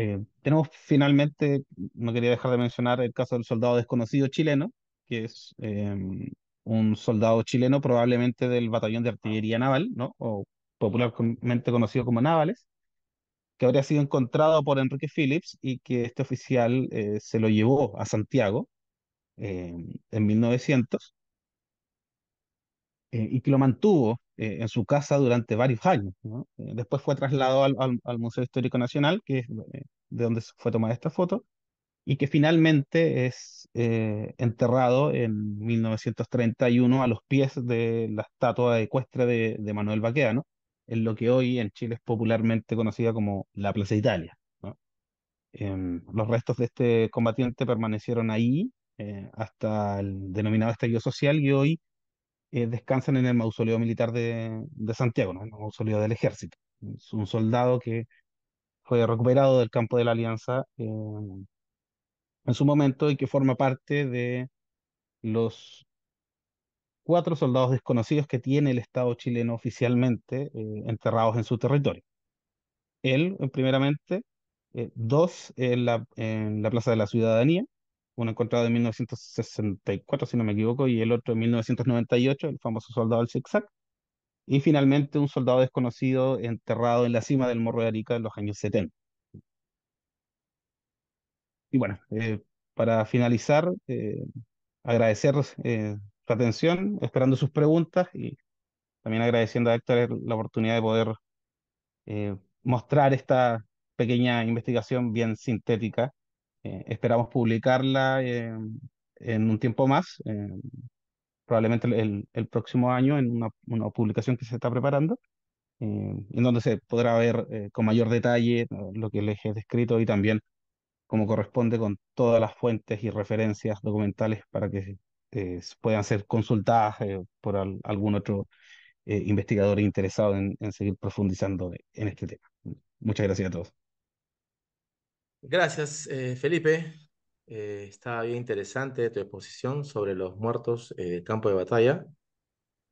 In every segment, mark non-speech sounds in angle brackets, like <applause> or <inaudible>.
Eh, tenemos finalmente, no quería dejar de mencionar el caso del soldado desconocido chileno, que es eh, un soldado chileno probablemente del batallón de artillería naval, ¿no? O popularmente conocido como Navales, que habría sido encontrado por Enrique Phillips y que este oficial eh, se lo llevó a Santiago eh, en 1900 eh, y que lo mantuvo eh, en su casa durante varios años. ¿no? Eh, después fue trasladado al, al, Museo Histórico Nacional, que es de donde fue tomada esta foto, y que finalmente es enterrado en 1931 a los pies de la estatua ecuestre de, de Manuel ¿No? en lo que hoy en Chile es popularmente conocida como la Plaza Italia. Em, los restos de este combatiente permanecieron ahí eh, hasta el denominado estallido social y hoy eh, descansan en el mausoleo militar de, Santiago, ¿no? el mausoleo del ejército. Es un soldado que fue recuperado del campo de la Alianza em, en su momento y que forma parte de los cuatro soldados desconocidos que tiene el Estado chileno oficialmente eh, enterrados en su territorio. Él, eh, primeramente, eh, dos en la, Plaza de la Ciudadanía, uno encontrado en 1964, si no me equivoco, y el otro en 1998, el famoso soldado del zigzag, y finalmente un soldado desconocido enterrado en la cima del Morro de Arica en los años 70. Y bueno, para finalizar, eh, agradecer atención, esperando sus preguntas y también agradeciendo a Héctor la oportunidad de poder eh, mostrar esta pequeña investigación bien sintética. Eh, esperamos publicarla eh, en un tiempo más, probablemente el, próximo año, en una, una, publicación que se está preparando, en donde se podrá ver con mayor detalle lo que les he descrito y también como corresponde con todas las fuentes y referencias documentales para que eh, puedan ser consultadas eh, por algún otro eh, investigador interesado en, seguir profundizando en este tema. Muchas gracias a todos. Gracias, Felipe. Estaba bien interesante tu exposición sobre los muertos de campo de batalla.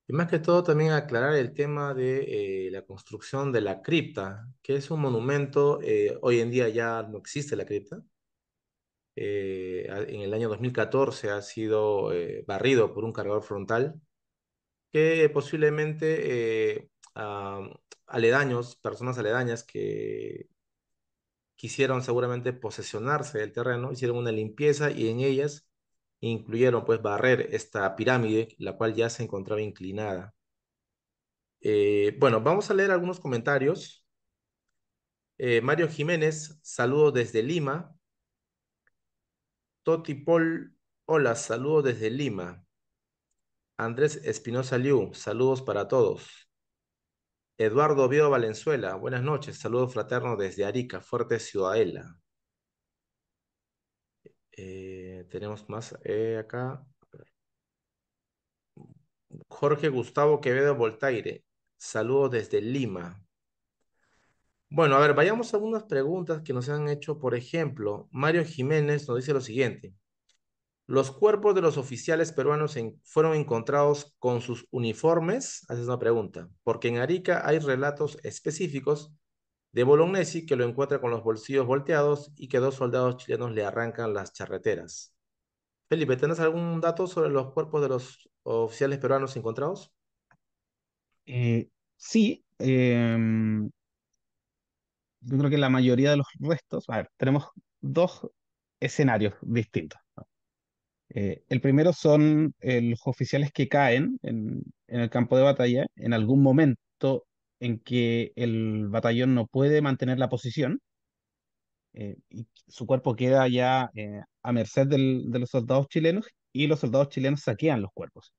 Y más que todo también aclarar el tema de la construcción de la cripta, que es un monumento, hoy en día ya no existe la cripta, eh, en el año 2014 ha sido eh, barrido por un cargador frontal que posiblemente eh, aledaños, personas aledañas que quisieron seguramente posesionarse del terreno, hicieron una limpieza y en ellas incluyeron pues barrer esta pirámide, la cual ya se encontraba inclinada. bueno, vamos a leer algunos comentarios. Mario Jiménez, saludo desde Lima. Toti Paul, hola, saludos desde Lima. Andrés Espinosa Liu, saludos para todos. Eduardo Oviedo Valenzuela, buenas noches, saludos fraternos desde Arica, Fuerte Ciudadela. Eh, tenemos más eh, acá. Jorge Gustavo Quevedo Voltaire, saludos desde Lima. Bueno, a ver, vayamos a algunas preguntas que nos han hecho. Por ejemplo, Mario Jiménez nos dice lo siguiente. Los cuerpos de los oficiales peruanos fueron encontrados con sus uniformes. Haces una pregunta. Porque en Arica hay relatos específicos de Bolognesi que lo encuentra con los bolsillos volteados y que dos soldados chilenos le arrancan las charreteras. Felipe, ¿tienes algún dato sobre los cuerpos de los oficiales peruanos encontrados? Eh, sí, em, yo creo que la mayoría de los restos, a ver, tenemos dos escenarios distintos. Eh, el primero son eh, los oficiales que caen en, el campo de batalla en algún momento en que el batallón no puede mantener la posición eh, y su cuerpo queda ya a merced de los soldados chilenos y los soldados chilenos saquean los cuerpos.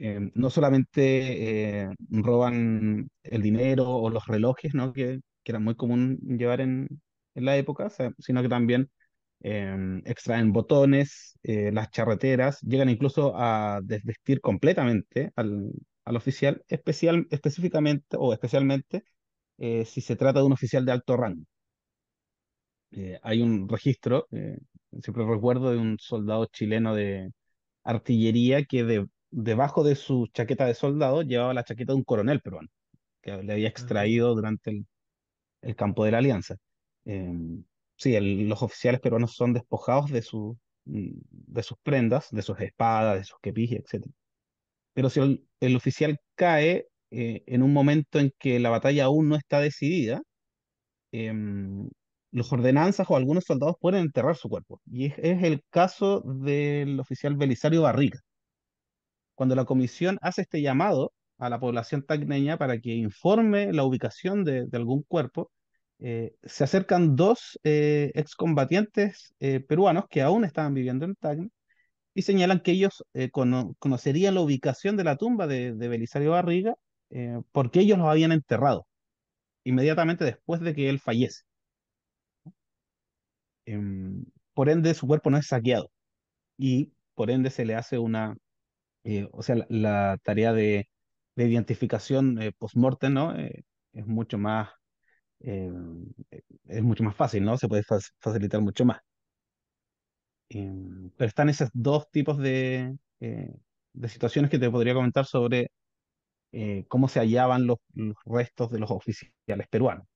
Em, no solamente eh, roban el dinero o los relojes, ¿no? que, era muy común llevar en, la época, sino que también em, extraen botones, eh, las charreteras, llegan incluso a desvestir completamente al, al oficial, especial, específicamente o especialmente eh, si se trata de un oficial de alto rango. hay un registro, siempre recuerdo, de un soldado chileno de, artillería que de, debajo de su chaqueta de soldado llevaba la chaqueta de un coronel peruano, que le había ah. extraído durante el, campo de la Alianza. Em, sí, los oficiales peruanos son despojados de, su, mm, de sus prendas, de sus espadas, de sus kepis, etc. Pero si el, oficial cae eh, en un momento en que la batalla aún no está decidida, em, los ordenanzas o algunos soldados pueden enterrar su cuerpo. Y es, es el caso del oficial Belisario Barriga, cuando la comisión hace este llamado a la población tacneña para que informe la ubicación de, algún cuerpo, eh, se acercan dos eh, excombatientes eh, peruanos que aún estaban viviendo en Tagne y señalan que ellos conocerían la ubicación de la tumba de, de Belisario Barriga porque ellos lo habían enterrado inmediatamente después de que él fallece. Em, por ende, su cuerpo no es saqueado y por ende se le hace una eh, o sea, la, tarea de, de identificación eh, post morte ¿no? Eh, es mucho más, es mucho más fácil, ¿no? Se puede facilitar mucho más. Em, pero están esos dos tipos de, de situaciones que te podría comentar sobre cómo se hallaban los, restos de los oficiales peruanos.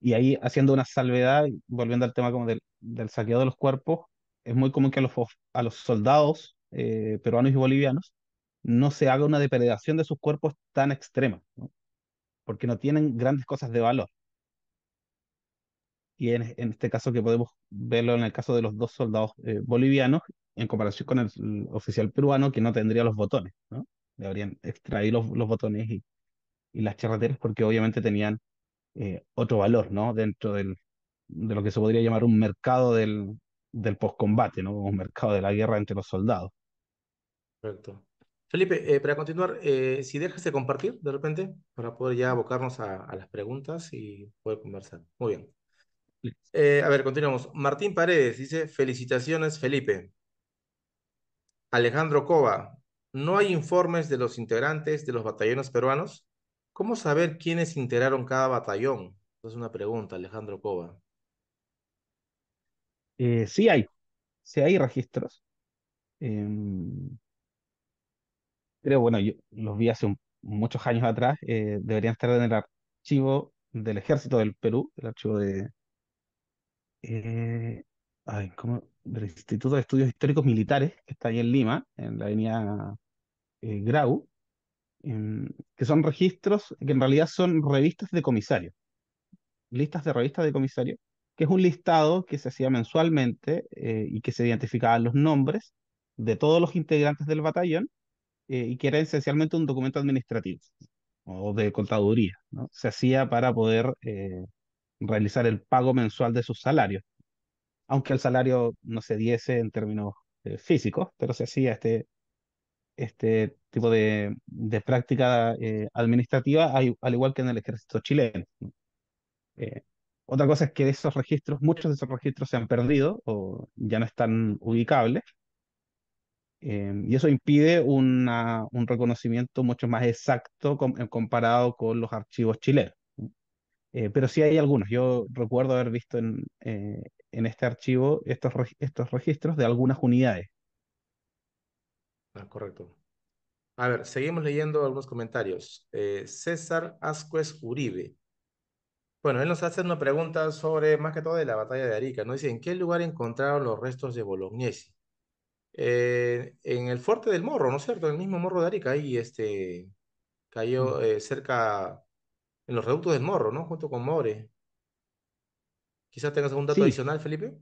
Y ahí, haciendo una salvedad, volviendo al tema como del, del, saqueo de los cuerpos, es muy común que a los, a los soldados eh, peruanos y bolivianos, no se haga una depredación de sus cuerpos tan extrema, porque no tienen grandes cosas de valor. Y en, este caso que podemos verlo en el caso de los dos soldados eh, bolivianos, en comparación con el, oficial peruano que no tendría los botones, ¿no? Le habrían los, botones y, las charreteras porque obviamente tenían eh, otro valor, ¿no? Dentro del, de lo que se podría llamar un mercado del, del postcombate, ¿no? Un mercado de la guerra entre los soldados. Perfecto. Felipe, eh, para continuar, eh, si dejas de compartir de repente, para poder ya abocarnos a, las preguntas y poder conversar. Muy bien. Eh, a ver, continuamos. Martín Paredes dice, felicitaciones, Felipe. Alejandro Cova, ¿no hay informes de los integrantes de los batallones peruanos? ¿Cómo saber quiénes integraron cada batallón? Es una pregunta, Alejandro Cova. sí hay, sí hay registros. Em, creo, bueno, yo los vi hace muchos años atrás, eh, deberían estar en el archivo del Ejército del Perú, el archivo de, eh, del Instituto de Estudios Históricos Militares, que está ahí en Lima, en la avenida eh, Grau, em, que son registros que en realidad son revistas de comisarios, listas de revistas de comisarios, que es un listado que se hacía mensualmente y que se identificaban los nombres de todos los integrantes del batallón eh, y que era esencialmente un documento administrativo o de contaduría, ¿no? Se hacía para poder eh, realizar el pago mensual de sus salarios, aunque el salario no se diese en términos eh, físicos, pero se hacía este, este tipo de, de práctica administrativa, al, igual que en el ejército chileno. otra cosa es que esos registros, muchos de esos registros se han perdido o ya no están ubicables, Em, y eso impide una, un reconocimiento mucho más exacto eh, comparado con los archivos chilenos. Eh, pero sí hay algunos. Yo recuerdo haber visto en, eh, en este archivo estos, estos registros de algunas unidades. Ah, correcto. A ver, seguimos leyendo algunos comentarios. César Ascuez Uribe. Bueno, él nos hace una pregunta sobre, más que todo, de la batalla de Arica. Nos dice, ¿en qué lugar encontraron los restos de Bolognesi? Eh, en el fuerte del Morro, ¿no es cierto? En el mismo Morro de Arica, y este, cayó mm. eh, cerca, en los reductos del Morro, ¿no? Junto con More. Quizás tengas algún dato adicional, Felipe.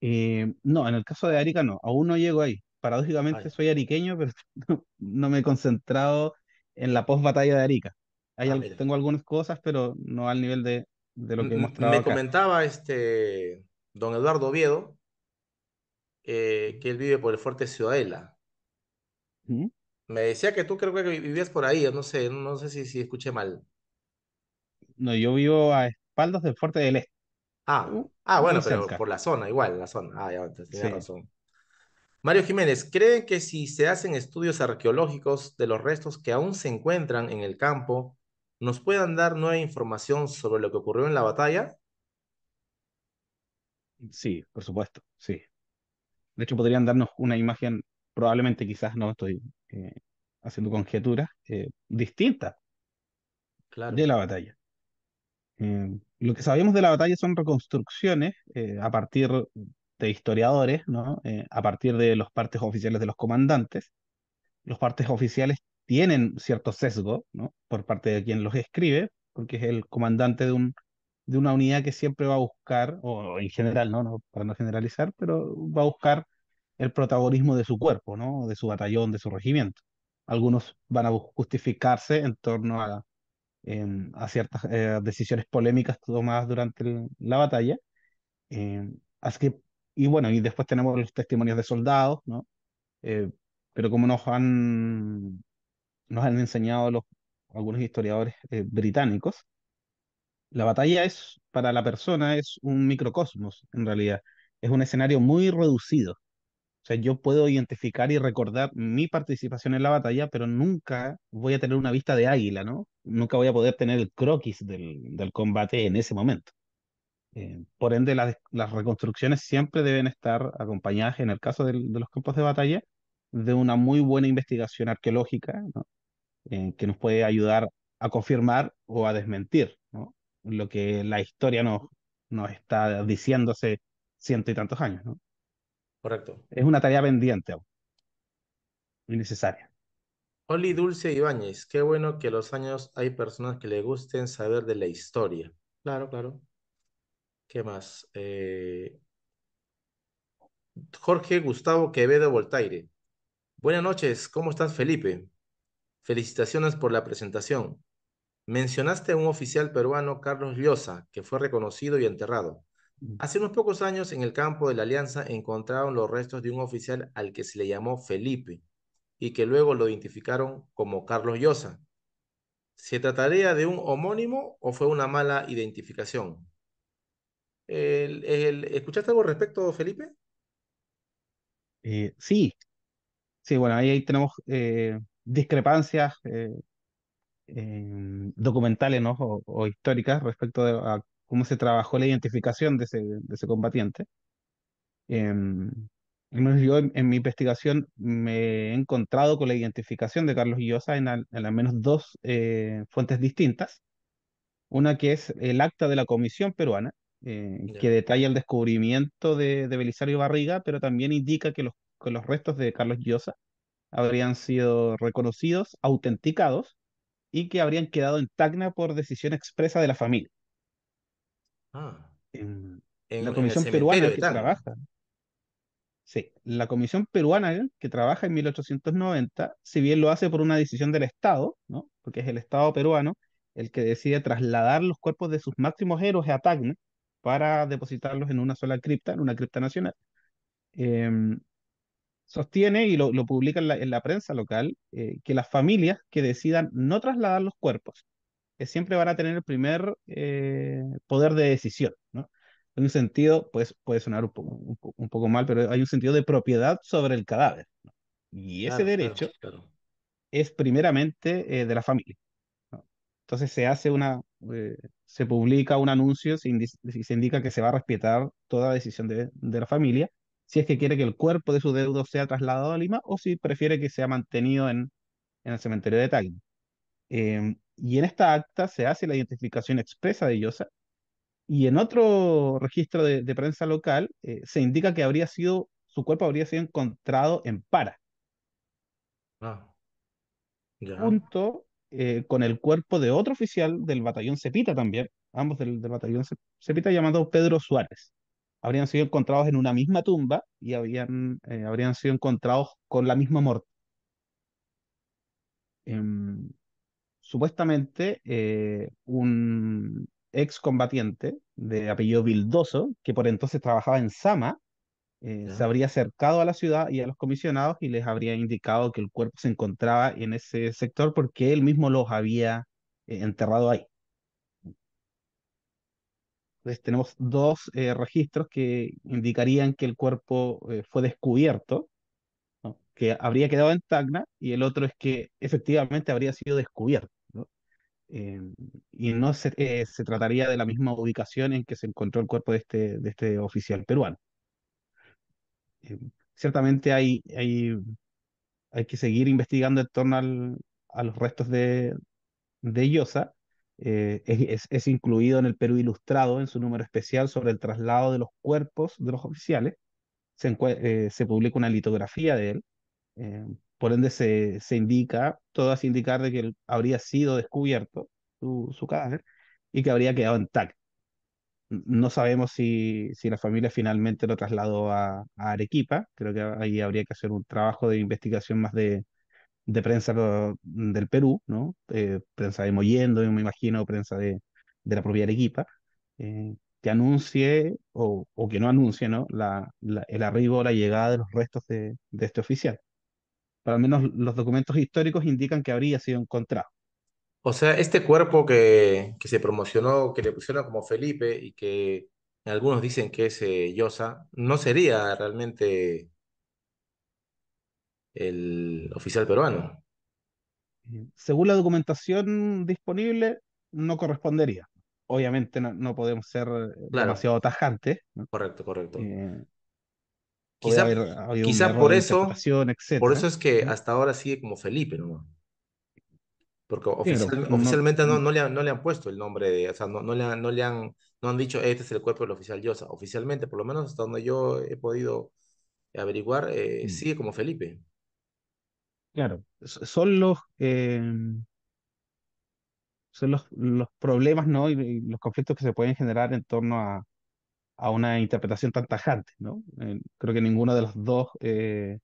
Eh, no, en el caso de Arica no, aún no llego ahí. Ah, Paradójicamente soy ariqueño, pero <laughs> no, me he concentrado en la post-batalla de Arica. Ah, tengo algunas cosas, pero no al nivel de, lo que hemos Me comentaba este don Eduardo Oviedo eh, que él vive por el Fuerte Ciudadela. Me decía que tú creo que vivías por ahí, no sé, no sé si, si escuché mal. No, yo vivo a espaldas del Fuerte del Este. Ah, uh, ah bueno, pero por la zona, igual, la zona. Ah, ya, Mario Jiménez, ¿cree que si se hacen estudios arqueológicos de los restos que aún se encuentran en el campo, nos puedan dar nueva información sobre lo que ocurrió en la batalla? Sí, por supuesto, sí. De hecho, podrían darnos una imagen, probablemente quizás, no estoy eh, haciendo conjeturas, eh, distinta de la batalla. Eh, lo que sabemos de la batalla son reconstrucciones a partir de historiadores, ¿no? a partir de los partes oficiales de los comandantes. Los partes oficiales tienen cierto sesgo ¿no? por parte de quien los escribe, porque es el comandante de, un, de una unidad que siempre va a buscar, o en general, no para no generalizar, pero va a buscar el protagonismo de su cuerpo, ¿no? De su batallón, de su regimiento. Algunos van a justificarse en torno a, em, ciertas eh, decisiones polémicas tomadas durante la batalla. Em, que, y bueno, y después tenemos los testimonios de soldados, ¿no? Eh, pero como nos han, nos han enseñado algunos historiadores eh, británicos, la batalla es, para la persona, es un microcosmos, en realidad. Es un escenario muy reducido o sea, yo puedo identificar y recordar mi participación en la batalla, pero nunca voy a tener una vista de águila, ¿no? Nunca voy a poder tener el croquis del, del combate en ese momento. Eh, por ende, las, las, reconstrucciones siempre deben estar acompañadas, en el caso de los campos de batalla, de una muy buena investigación arqueológica ¿no? Eh, que nos puede ayudar a confirmar o a desmentir ¿no? lo que la historia nos, nos está diciendo hace ciento y tantos años. ¿no? Correcto. Es una tarea pendiente aún. Innecesaria. Oli Dulce Ibáñez, qué bueno que los años hay personas que le gusten saber de la historia. Claro, claro. ¿Qué más? Eh, Jorge Gustavo Quevedo Voltaire. Buenas noches, ¿cómo estás, Felipe? Felicitaciones por la presentación. Mencionaste a un oficial peruano, Carlos Llosa, que fue reconocido y enterrado. Hace unos pocos años en el campo de la Alianza encontraron los restos de un oficial al que se le llamó Felipe y que luego lo identificaron como Carlos Llosa. ¿Se trataría de un homónimo o fue una mala identificación? El, ¿Escuchaste algo al respecto, Felipe? Eh, sí. Sí, bueno, ahí, tenemos eh, discrepancias eh, documentales ¿no? o, históricas respecto de, a cómo se trabajó la identificación de ese, de ese combatiente. Em, yo en, mi investigación me he encontrado con la identificación de Carlos Llosa en, al, menos dos eh, fuentes distintas. Una que es el acta de la Comisión Peruana, eh, que detalla el descubrimiento de, Belisario Barriga, pero también indica que los, que los restos de Carlos Llosa habrían sido reconocidos, autenticados y que habrían quedado en tacna por decisión expresa de la familia. Ah. En, la comisión peruana que trabaja. Sí, la comisión peruana que trabaja en 1890, si bien lo hace por una decisión del Estado, ¿no? porque es el Estado peruano el que decide trasladar los cuerpos de sus máximos héroes a Tacna para depositarlos en una sola cripta, en una cripta nacional. Em, sostiene y lo, publica en la, prensa local eh, que las familias que decidan no trasladar los cuerpos siempre van a tener el primer eh, poder de decisión, ¿no? En un sentido, pues puede sonar un poco, un, poco mal, pero hay un sentido de propiedad sobre el cadáver. Y ese derecho es primeramente eh, de la familia. Entonces se hace una, eh, se publica un anuncio y se indica que se va a respetar toda decisión de, la familia, si es que quiere que el cuerpo de su deudo sea trasladado a Lima o si prefiere que sea mantenido en, en el cementerio de Tacna. Eh, y en esta acta se hace la identificación expresa de Yosa y en otro registro de, prensa local eh, se indica que habría sido, su cuerpo habría sido encontrado en Para. Ah. Junto eh, con el cuerpo de otro oficial del batallón Cepita también, ambos del, batallón Cepita llamado Pedro Suárez. Habrían sido encontrados en una misma tumba y habían, eh, habrían sido encontrados con la misma muerte. Em, supuestamente eh, un excombatiente de apellido Vildoso, que por entonces trabajaba en Sama, eh, se habría acercado a la ciudad y a los comisionados y les habría indicado que el cuerpo se encontraba en ese sector porque él mismo los había eh, enterrado ahí. Entonces tenemos dos registros que indicarían que el cuerpo fue descubierto, que habría quedado en Tacna, y el otro es que efectivamente habría sido descubierto. Em, y no se, eh, se, trataría de la misma ubicación en que se encontró el cuerpo de este, de este oficial peruano. Em, ciertamente hay, hay, hay, que seguir investigando en torno a los restos de, de Llosa. Eh, es, es, incluido en el Perú Ilustrado en su número especial sobre el traslado de los cuerpos de los oficiales. Se, eh, se publica una litografía de él em, por ende se, se indica, todo hace indicar de que habría sido descubierto su, cadáver y que habría quedado intacto. No sabemos si, si la familia finalmente lo trasladó a, Arequipa, creo que ahí habría que hacer un trabajo de investigación más de, de prensa del Perú, ¿no? Eh, prensa de Moyendo, me imagino, prensa de, de la propia Arequipa, eh, que anuncie o, que no anuncie ¿no? La, el arribo o la llegada de los restos de, de este oficial pero al menos los documentos históricos indican que habría sido encontrado. O sea, este cuerpo que, que se promocionó, que le pusieron como Felipe y que algunos dicen que es eh, Llosa, Yosa, no sería realmente el oficial peruano. Eh, según la documentación disponible, no correspondería. Obviamente no, podemos ser eh, demasiado tajantes. Correcto, correcto. Quizá, por eso, por eso es que hasta ahora sigue como Felipe, ¿no? Porque oficialmente no, le han, puesto el nombre, o sea, no, le han, no le han, no han dicho, este es el cuerpo del oficial Llosa. Oficialmente, por lo menos hasta donde yo he podido averiguar, eh, mm. sigue como Felipe. Claro, son los, eh, son los, los problemas, ¿no? y, los conflictos que se pueden generar en torno a, a una interpretación tan tajante, ¿no? Eh, creo que ninguna de las dos, eh,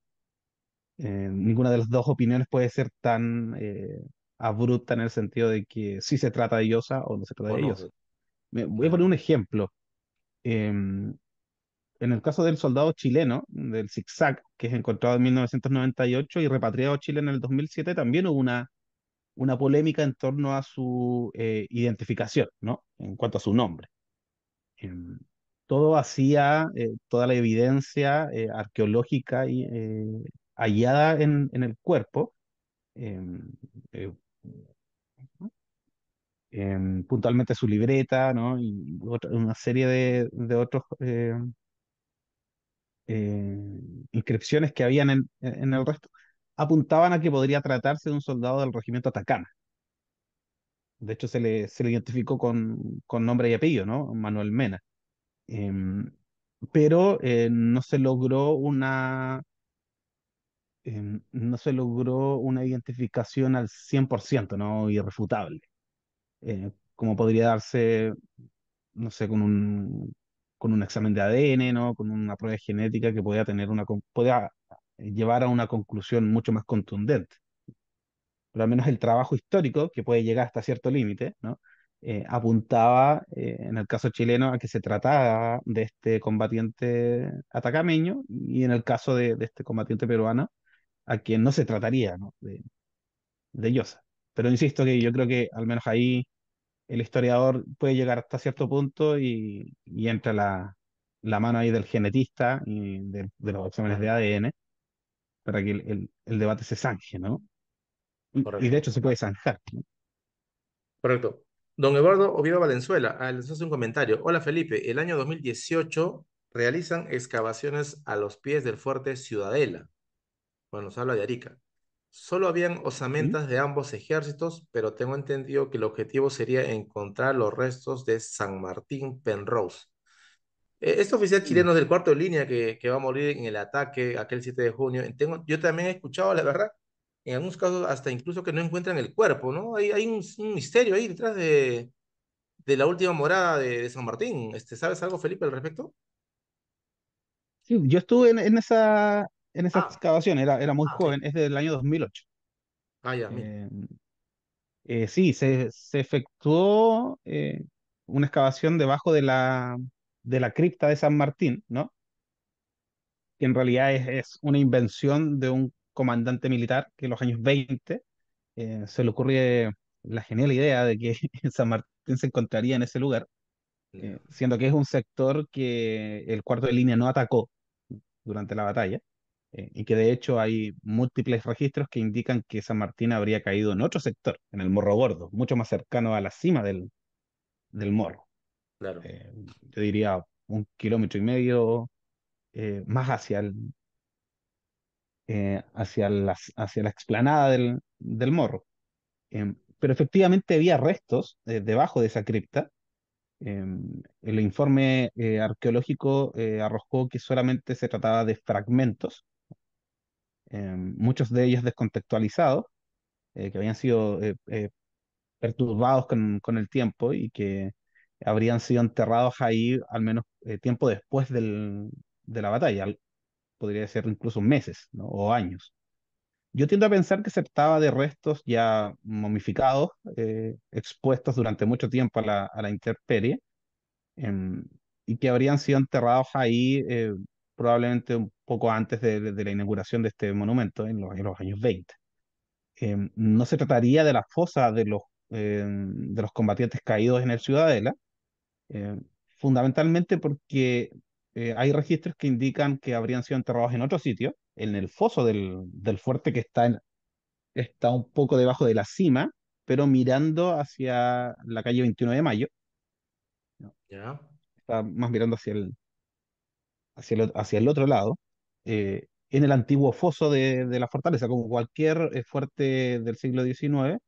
eh, ninguna de las dos opiniones puede ser tan eh, abrupta en el sentido de que sí se trata de Yosa o no se trata de pues. Me, voy a poner un ejemplo. Em, en el caso del soldado chileno, del zigzag, que es encontrado en 1998 y repatriado a Chile en el 2007, también hubo una una polémica en torno a su identificación, ¿no? En cuanto a su nombre. En, em, todo hacía, eh, toda la evidencia eh, arqueológica eh, hallada en, el cuerpo, em, em, puntualmente su libreta, ¿no? Y una serie de, de otros inscripciones que habían en, el resto, apuntaban a que podría tratarse de un soldado del regimiento Atacama. De hecho, se le, se identificó con, con nombre y apellido, ¿no? Manuel Mena. Em, pero eh, no se logró una em, no se logró una identificación al 100%, ¿no? Irrefutable. Eh, como podría darse, no sé, con un, con un examen de ADN, ¿no? Con una prueba genética que podía tener una, llevar a una conclusión mucho más contundente. Por lo menos el trabajo histórico, que puede llegar hasta cierto límite, ¿no? Eh, apuntaba, eh, en el caso chileno, a que se trataba de este combatiente atacameño y en el caso de, este combatiente peruano, a quien no se trataría De, de Llosa. Pero insisto que yo creo que al menos ahí el historiador puede llegar hasta cierto punto y, entra la, mano ahí del genetista y de, los exámenes de ADN para que el, debate se zanje, ¿no? Y de hecho se puede zanjar. Correcto. Don Eduardo Oviedo Valenzuela ah, les hace un comentario. Hola Felipe, el año 2018 realizan excavaciones a los pies del fuerte Ciudadela. Bueno, se habla de Arica. Solo habían osamentas de ambos ejércitos, pero tengo entendido que el objetivo sería encontrar los restos de San Martín Penrose. E, este oficial mm. chileno del cuarto de línea que, va a morir en el ataque aquel 7 de junio, tengo, yo también he escuchado, la verdad, en algunos casos hasta incluso que no encuentran el cuerpo, ¿no? Hay, hay un, misterio ahí detrás de, de la última morada de, San Martín. Este, ¿Sabes algo, Felipe, al respecto? Sí, yo estuve en, esa, en esa ah. excavación, era, era muy ah, joven, es del año 2008. Ah, ya. Eh, eh, sí, se, se efectuó eh, una excavación debajo de la, de la cripta de San Martín, ¿no? que en realidad es, es, una invención de un comandante militar que en los años 20 eh, se le ocurre la genial idea de que <laughs> San Martín se encontraría en ese lugar, eh, siendo que es un sector que el cuarto de línea no atacó durante la batalla eh, y que de hecho hay múltiples registros que indican que San Martín habría caído en otro sector, en el Morro Gordo, mucho más cercano a la cima del, del morro. Claro. yo diría un kilómetro y medio más hacia el, eh, hacia, las, hacia la explanada del, del morro. Em, pero efectivamente había restos eh, debajo de esa cripta. Em, el informe eh, arqueológico arrojó que solamente se trataba de fragmentos, em, muchos de ellos descontextualizados, que habían sido perturbados con, el tiempo y que habrían sido enterrados ahí al menos tiempo después del, de la batalla, podría ser incluso meses ¿no? o años. Yo tiendo a pensar que se trataba de restos ya momificados, eh, expuestos durante mucho tiempo a la, a la intemperie, em, y que habrían sido enterrados ahí eh, probablemente un poco antes de, la inauguración de este monumento, en los, años 20. Em, no se trataría de la fosa de los, em, de los combatientes caídos en el Ciudadela, fundamentalmente porque eh, hay registros que indican que habrían sido enterrados en otro sitio, en el foso del, fuerte que está, en, está un poco debajo de la cima, pero mirando hacia la calle 21 de Mayo. Está más mirando hacia el, hacia el, hacia el otro lado, eh, en el antiguo foso de, la fortaleza, como cualquier eh, fuerte del siglo XIX,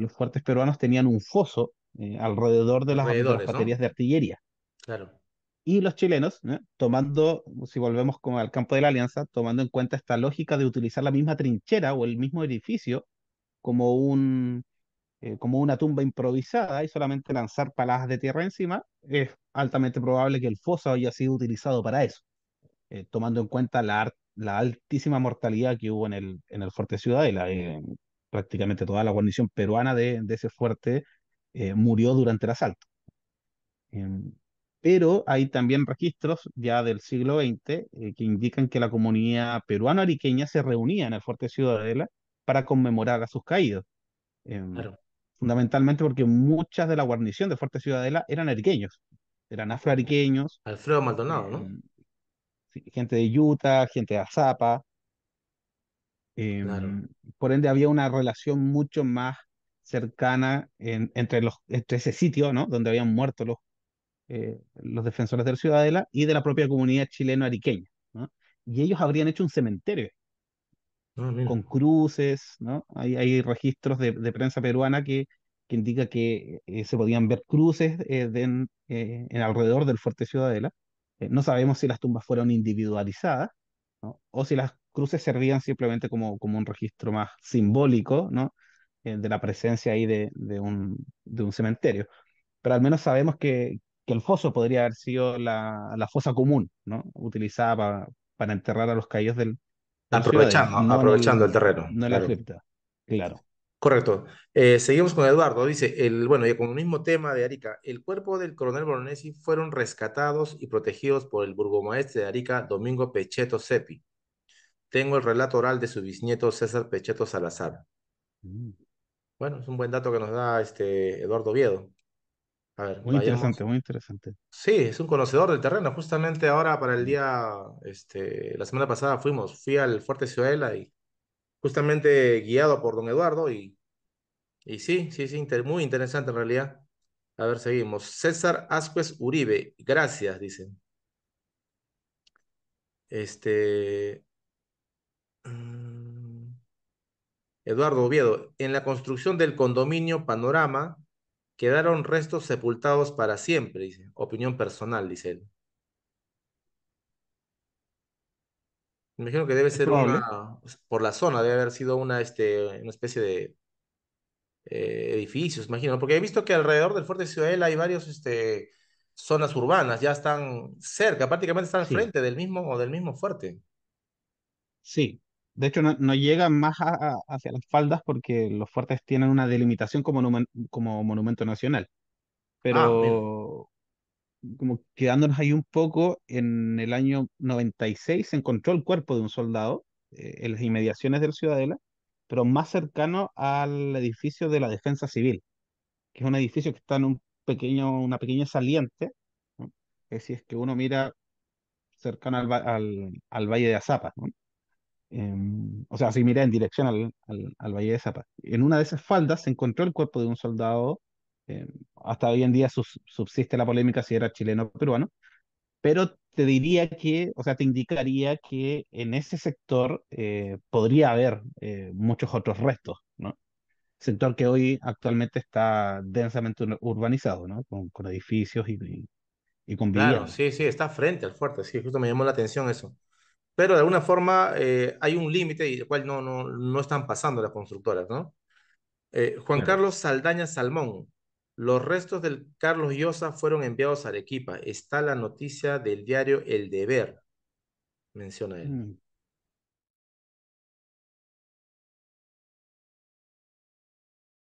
los fuertes peruanos tenían un foso alrededor de las, baterías de artillería. Claro y los chilenos, tomando, si volvemos como al campo de la alianza, tomando en cuenta esta lógica de utilizar la misma trinchera o el mismo edificio como, un, eh, como una tumba improvisada y solamente lanzar palas de tierra encima, es altamente probable que el foso haya sido utilizado para eso, eh, tomando en cuenta la, la, altísima mortalidad que hubo en el, en el fuerte Ciudadela. Eh, prácticamente toda la guarnición peruana de, de ese fuerte murió durante el asalto. Em, pero hay también registros ya del siglo XX eh, que indican que la comunidad peruana ariqueña se reunía en el Fuerte Ciudadela para conmemorar a sus caídos. Em, fundamentalmente porque muchas de la guarnición de Fuerte Ciudadela eran ariqueños, eran afroariqueños. Alfredo Maldonado, ¿no? Em, gente de Utah, gente de Azapa. Em, por ende, había una relación mucho más cercana entre, los, entre ese sitio, ¿no? Donde habían muerto los eh, los defensores del Ciudadela y de la propia comunidad chileno-ariqueña. ¿no? Y ellos habrían hecho un cementerio ah, con cruces, ¿no? Hay, hay registros de, prensa peruana que, que indica que eh, se podían ver cruces eh, en, alrededor del fuerte Ciudadela. no sabemos si las tumbas fueron individualizadas ¿no? o si las cruces servían simplemente como, como un registro más simbólico, ¿no? de la presencia ahí de, de, un, de un cementerio. Pero al menos sabemos que, que el foso podría haber sido la, la fosa común, ¿no? Utilizada para enterrar a los caídos del... aprovechando, aprovechando el, terreno. No la cripta, claro. Correcto. Eh, seguimos con Eduardo. Dice, el, bueno, y con el mismo tema de Arica, el cuerpo del coronel Boronesi fueron rescatados y protegidos por el burgomaestre de Arica, Domingo Pecheto Cepi. Tengo el relato oral de su bisnieto César Pecheto Salazar. Mm. Bueno, es un buen dato que nos da este, Eduardo Oviedo. A ver, muy interesante, muy interesante. Sí, es un conocedor del terreno. Justamente ahora para el día, este, la semana pasada fuimos, fui al Fuerte Ciudadela y justamente guiado por don Eduardo y, y sí, sí, sí, muy interesante en realidad. A ver, seguimos. César Ascuez Uribe, gracias, dicen. Este. Mm, Eduardo Oviedo, en la construcción del condominio Panorama, Quedaron restos sepultados para siempre, dice. Opinión personal, dice él. imagino que debe ser una, pues, por la zona, debe haber sido una, este, una especie de eh, edificios, imagino, porque he visto que alrededor del Fuerte Ciudadela hay varios, este, zonas urbanas, ya están cerca, prácticamente están al frente del mismo, del mismo fuerte. Sí, de hecho, no, llega más hacia las faldas porque los fuertes tienen una delimitación como, monumento nacional. Ah, pero como quedándonos ahí un poco, en el año 96 se encontró el cuerpo de un soldado eh, en las inmediaciones del Ciudadela, pero más cercano al edificio de la Defensa Civil, que es un edificio que está en un pequeño, una pequeña saliente. Es si es que uno mira cercano al, al Valle de Azapa, ¿no? Em, o sea, si mira en dirección al, al, al, Valle de Zapata, En una de esas faldas se encontró el cuerpo de un soldado, em, hasta hoy en día subsiste la polémica si era chileno o peruano, pero te diría que, o sea, te indicaría que en ese sector eh, podría haber eh, muchos otros restos, ¿no? Sector que hoy actualmente está densamente urbanizado, ¿no? Con, con edificios y, y, y con Claro, sí, sí, está frente al fuerte, sí, justo me llamó la atención eso pero de alguna forma eh, hay un límite y el cual no, no, no están pasando las constructoras, ¿no? Eh, Juan Carlos Saldaña Salmón, los restos del Carlos Llosa fueron enviados a Arequipa. Está la noticia del diario El Deber, menciona él. Mm.